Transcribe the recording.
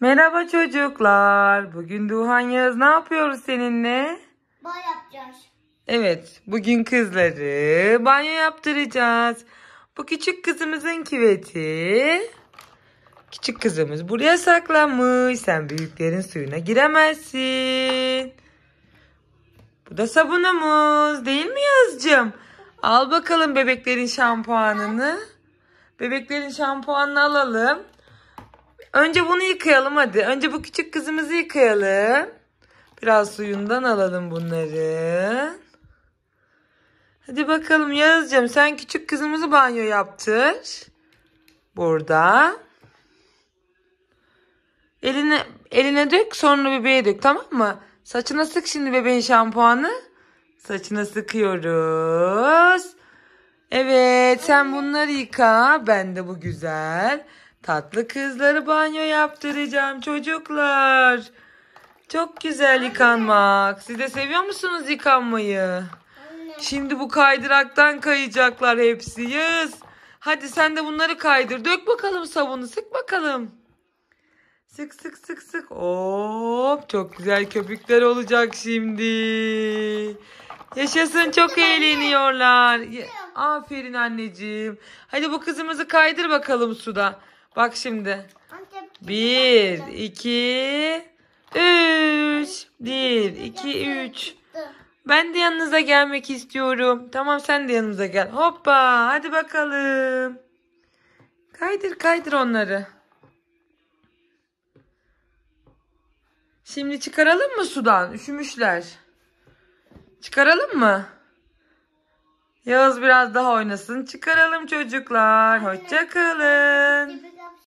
Merhaba çocuklar. Bugün Duhan Yağız ne yapıyoruz seninle? Banyo yapacağız. Evet, bugün kızları banyo yaptıracağız. Bu küçük kızımızın kiveti. Küçük kızımız buraya saklanmış. Sen büyüklerin suyuna giremezsin. Bu da sabunumuz değil mi Yazcığım? Al bakalım bebeklerin şampuanını. Bebeklerin şampuanını alalım. Önce bunu yıkayalım hadi. Önce bu küçük kızımızı yıkayalım. Biraz suyundan alalım bunları. Hadi bakalım Yağız'cığım sen küçük kızımızı banyo yaptır. Burada. Eline, eline dök sonra bebeğe dök tamam mı? Saçına sık şimdi bebeğin şampuanı. Saçına sıkıyoruz. Evet sen bunları yıka. Ben de bu güzel. Tatlı kızları banyo yaptıracağım çocuklar. Çok güzel yıkanmak. Siz de seviyor musunuz yıkanmayı? Anne. Şimdi bu kaydıraktan kayacaklar hepsi. Yız. Hadi sen de bunları kaydır. Dök bakalım sabunu. Sık bakalım. Sık sık sık sık. Hop çok güzel köpükler olacak şimdi. Yaşasın çok eğleniyorlar. Aferin anneciğim. Hadi bu kızımızı kaydır bakalım suda. Bak şimdi. Bir, iki, üç. Bir, iki, üç. Ben de yanınıza gelmek istiyorum. Tamam sen de yanımıza gel. Hoppa hadi bakalım. Kaydır kaydır onları. Şimdi çıkaralım mı sudan? Üşümüşler. Çıkaralım mı? Yağız biraz daha oynasın. Çıkaralım çocuklar. Hoşçakalın.